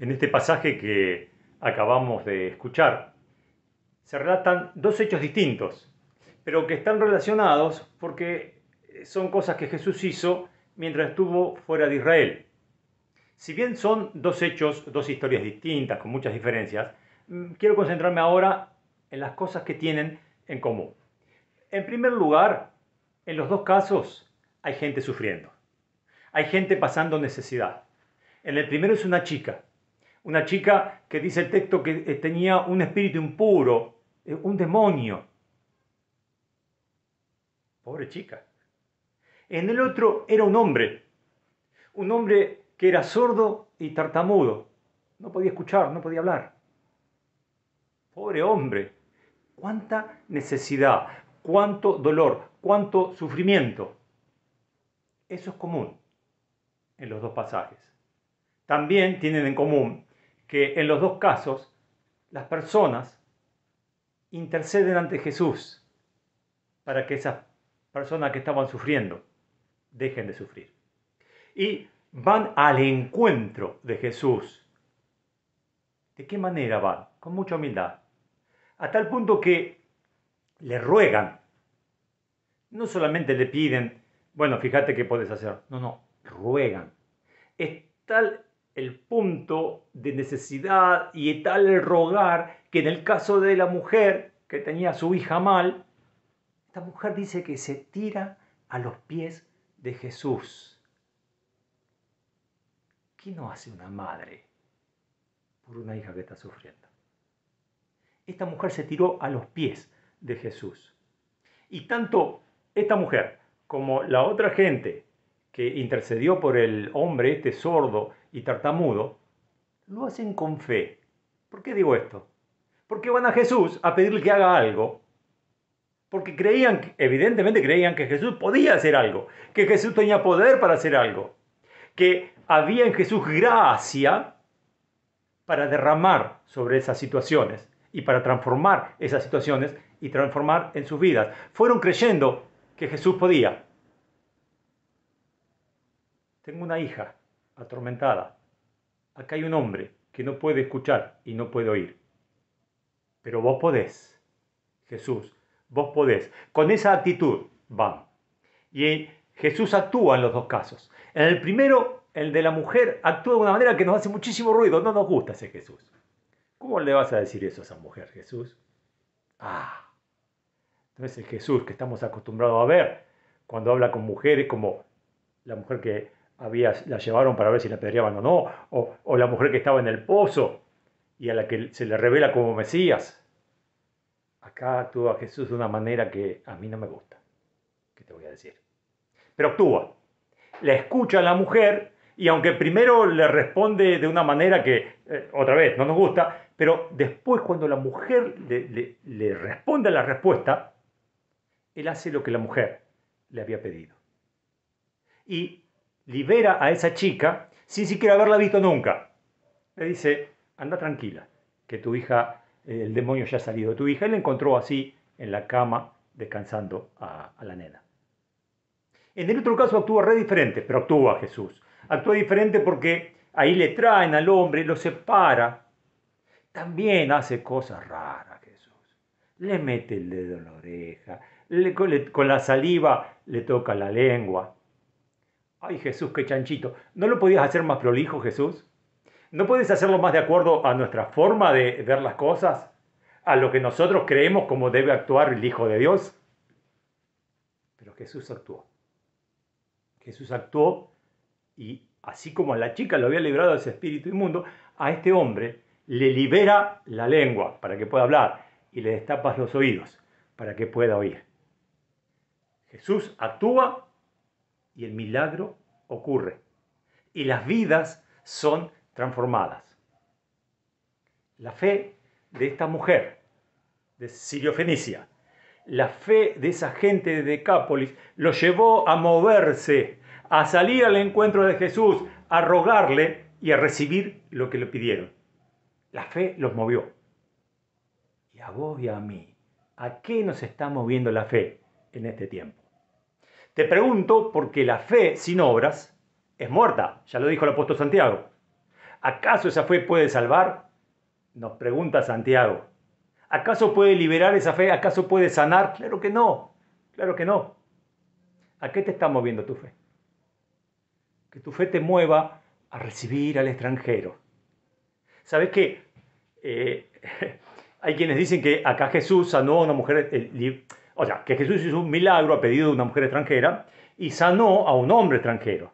En este pasaje que acabamos de escuchar, se relatan dos hechos distintos, pero que están relacionados porque son cosas que Jesús hizo mientras estuvo fuera de Israel. Si bien son dos hechos, dos historias distintas, con muchas diferencias, mm, quiero concentrarme ahora en las cosas que tienen en común. En primer lugar, en los dos casos hay gente sufriendo. Hay gente pasando necesidad. En el primero es una chica una chica que dice el texto que eh, tenía un espíritu impuro, eh, un demonio. Pobre chica. En el otro era un hombre, un hombre que era sordo y tartamudo. No podía escuchar, no podía hablar. Pobre hombre. Cuánta necesidad, cuánto dolor, cuánto sufrimiento. Eso es común en los dos pasajes. También tienen en común que en los dos casos las personas interceden ante Jesús para que esas personas que estaban sufriendo dejen de sufrir. Y van al encuentro de Jesús. ¿De qué manera van? Con mucha humildad. A tal punto que le ruegan. No solamente le piden, bueno, fíjate qué puedes hacer. No, no, ruegan. Es tal el punto de necesidad y tal el rogar que en el caso de la mujer que tenía a su hija mal, esta mujer dice que se tira a los pies de Jesús. ¿Qué no hace una madre por una hija que está sufriendo? Esta mujer se tiró a los pies de Jesús. Y tanto esta mujer como la otra gente que intercedió por el hombre este sordo y tartamudo, lo hacen con fe. ¿Por qué digo esto? Porque van a Jesús a pedirle que haga algo. Porque creían, evidentemente creían que Jesús podía hacer algo, que Jesús tenía poder para hacer algo, que había en Jesús gracia para derramar sobre esas situaciones y para transformar esas situaciones y transformar en sus vidas. Fueron creyendo que Jesús podía, tengo una hija atormentada. Acá hay un hombre que no puede escuchar y no puede oír. Pero vos podés, Jesús, vos podés. Con esa actitud van. Y Jesús actúa en los dos casos. En el primero, el de la mujer, actúa de una manera que nos hace muchísimo ruido. No nos gusta ese Jesús. ¿Cómo le vas a decir eso a esa mujer, Jesús? Ah. Entonces el Jesús que estamos acostumbrados a ver cuando habla con mujeres como la mujer que había, la llevaron para ver si la apedreaban o no, o, la mujer que estaba en el pozo y a la que se le revela como Mesías. Acá actúa Jesús de una manera que a mí no me gusta, que te voy a decir. Pero actúa, la escucha a la mujer y aunque primero le responde de una manera que, eh, otra vez, no nos gusta, pero después cuando la mujer le, le responde a la respuesta, él hace lo que la mujer le había pedido. Y libera a esa chica sin siquiera haberla visto nunca. Le dice, anda tranquila, que tu hija, eh, el demonio ya ha salido de tu hija. Y la encontró así en la cama descansando a, la nena. En el otro caso actúa re diferente, pero actúa Jesús. Actúa diferente porque ahí le traen al hombre, lo separa. También hace cosas raras Jesús. Le mete el dedo en la oreja, con la saliva le toca la lengua. Ay Jesús, qué chanchito. ¿No lo podías hacer más prolijo, Jesús? ¿No puedes hacerlo más de acuerdo a nuestra forma de ver las cosas? ¿A lo que nosotros creemos como debe actuar el Hijo de Dios? Pero Jesús actuó. Jesús actuó y así como a la chica lo había librado de ese espíritu inmundo, a este hombre le libera la lengua para que pueda hablar y le destapas los oídos para que pueda oír. Jesús actúa y el milagro ocurre. Y las vidas son transformadas. La fe de esta mujer, de Siriofenicia, la fe de esa gente de Decápolis, lo llevó a moverse, a salir al encuentro de Jesús, a rogarle y a recibir lo que le pidieron. La fe los movió. Y a vos y a mí, ¿a qué nos está moviendo la fe en este tiempo? Te pregunto porque la fe sin obras es muerta, ya lo dijo el apóstol Santiago. ¿Acaso esa fe puede salvar? Nos pregunta Santiago. ¿Acaso puede liberar esa fe? ¿Acaso puede sanar? Claro que no, claro que no. ¿A qué te está moviendo tu fe? Que tu fe te mueva a recibir al extranjero. ¿Sabes qué? Eh, hay quienes dicen que acá Jesús sanó a una mujer eh, o sea, que Jesús hizo un milagro a pedido de una mujer extranjera y sanó a un hombre extranjero.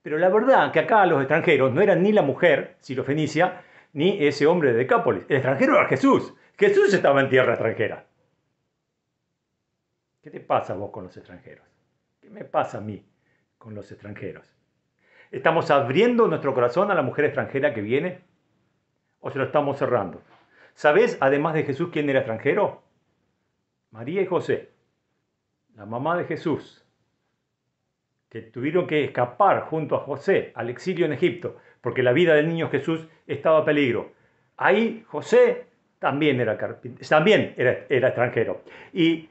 Pero la verdad que acá los extranjeros no eran ni la mujer, fenicia, ni ese hombre de Decápolis. El extranjero era Jesús. Jesús estaba en tierra extranjera. ¿Qué te pasa vos con los extranjeros? ¿Qué me pasa a mí con los extranjeros? ¿Estamos abriendo nuestro corazón a la mujer extranjera que viene? ¿O se lo estamos cerrando? ¿Sabes, además de Jesús, quién era extranjero? María y José, la mamá de Jesús, que tuvieron que escapar junto a José al exilio en Egipto, porque la vida del niño Jesús estaba en peligro. Ahí José también era, también era extranjero. Y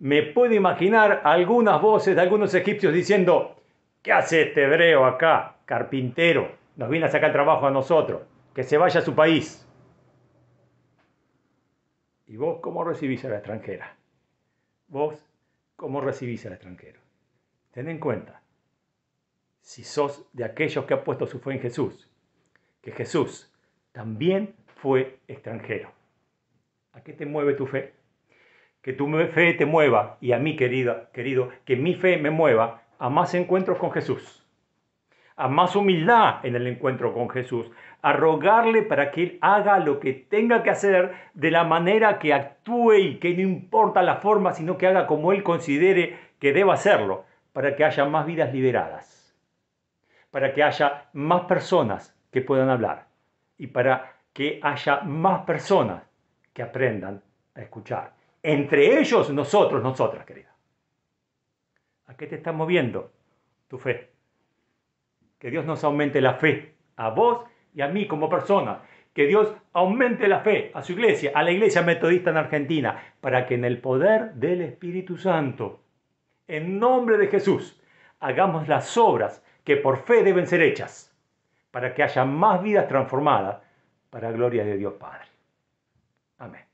me puedo imaginar algunas voces de algunos egipcios diciendo, ¿qué hace este hebreo acá, carpintero? Nos viene a sacar trabajo a nosotros, que se vaya a su país. ¿Y vos cómo recibís a la extranjera? vos cómo recibís al extranjero. Ten en cuenta, si sos de aquellos que han puesto su fe en Jesús, que Jesús también fue extranjero. ¿A qué te mueve tu fe? Que tu fe te mueva y a mí, querida, querido, que mi fe me mueva a más encuentros con Jesús a más humildad en el encuentro con Jesús, a rogarle para que Él haga lo que tenga que hacer de la manera que actúe y que no importa la forma, sino que haga como Él considere que deba hacerlo, para que haya más vidas liberadas, para que haya más personas que puedan hablar y para que haya más personas que aprendan a escuchar. Entre ellos, nosotros, nosotras, querida. ¿A qué te está moviendo tu fe? Que Dios nos aumente la fe a vos y a mí como persona. Que Dios aumente la fe a su iglesia, a la iglesia metodista en Argentina, para que en el poder del Espíritu Santo, en nombre de Jesús, hagamos las obras que por fe deben ser hechas, para que haya más vidas transformadas para gloria de Dios Padre. Amén.